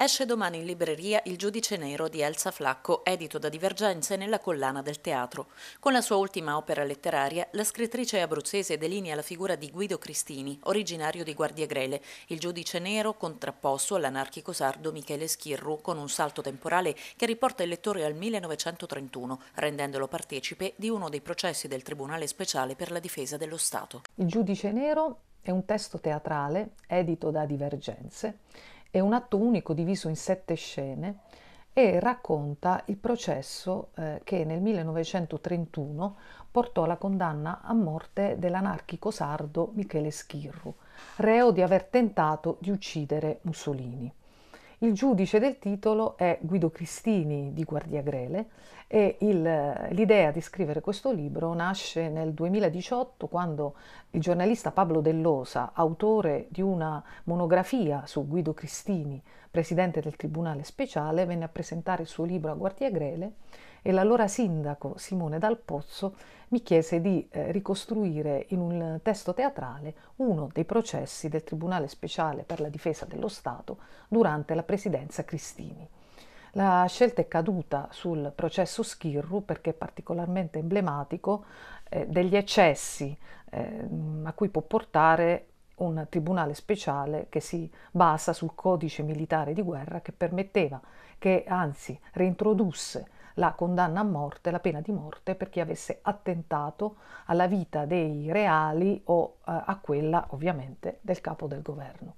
Esce domani in libreria Il giudice nero di Elsa Flacco, edito da Divergenze nella collana del teatro. Con la sua ultima opera letteraria, la scrittrice abruzzese delinea la figura di Guido Cristini, originario di Guardiagrele, il giudice nero contrapposto all'anarchico sardo Michele Schirru, con un salto temporale che riporta il lettore al 1931, rendendolo partecipe di uno dei processi del Tribunale speciale per la difesa dello Stato. Il giudice nero è un testo teatrale edito da Divergenze è un atto unico diviso in sette scene e racconta il processo eh, che nel 1931 portò alla condanna a morte dell'anarchico sardo Michele Schirru, reo di aver tentato di uccidere Mussolini. Il giudice del titolo è Guido Cristini di Guardiagrele e il, l'idea di scrivere questo libro nasce nel 2018 quando il giornalista Pablo Dellosa, autore di una monografia su Guido Cristini, presidente del Tribunale Speciale, venne a presentare il suo libro a Guardia Grele e l'allora sindaco Simone Dal Pozzo mi chiese di eh, ricostruire in un testo teatrale uno dei processi del Tribunale Speciale per la difesa dello Stato durante la presidenza Cristini. La scelta è caduta sul processo Schirru perché è particolarmente emblematico eh, degli eccessi eh, a cui può portare un tribunale speciale che si basa sul codice militare di guerra che permetteva, che anzi reintrodusse la condanna a morte, la pena di morte per chi avesse attentato alla vita dei reali o eh, a quella ovviamente del capo del governo.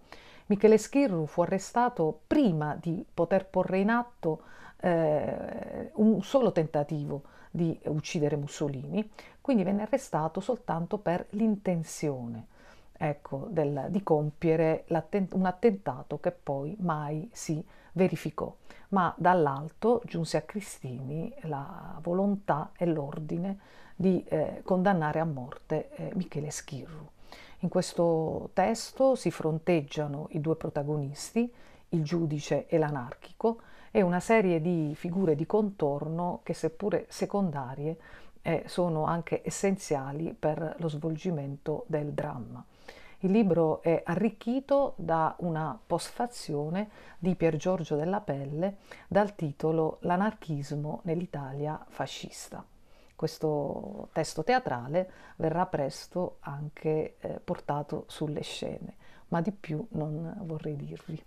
Michele Schirru fu arrestato prima di poter porre in atto eh, un solo tentativo di uccidere Mussolini, quindi venne arrestato soltanto per l'intenzione ecco, del, di compiere un attentato che poi mai si verificò. Ma dall'alto giunse a Cristini la volontà e l'ordine di eh, condannare a morte eh, Michele Schirru. In questo testo si fronteggiano i due protagonisti, il giudice e l'anarchico, e una serie di figure di contorno che seppure secondarie eh, sono anche essenziali per lo svolgimento del dramma. Il libro è arricchito da una postfazione di Pier Giorgio della Pelle dal titolo L'anarchismo nell'Italia fascista. Questo testo teatrale verrà presto anche eh, portato sulle scene, ma di più non vorrei dirvi.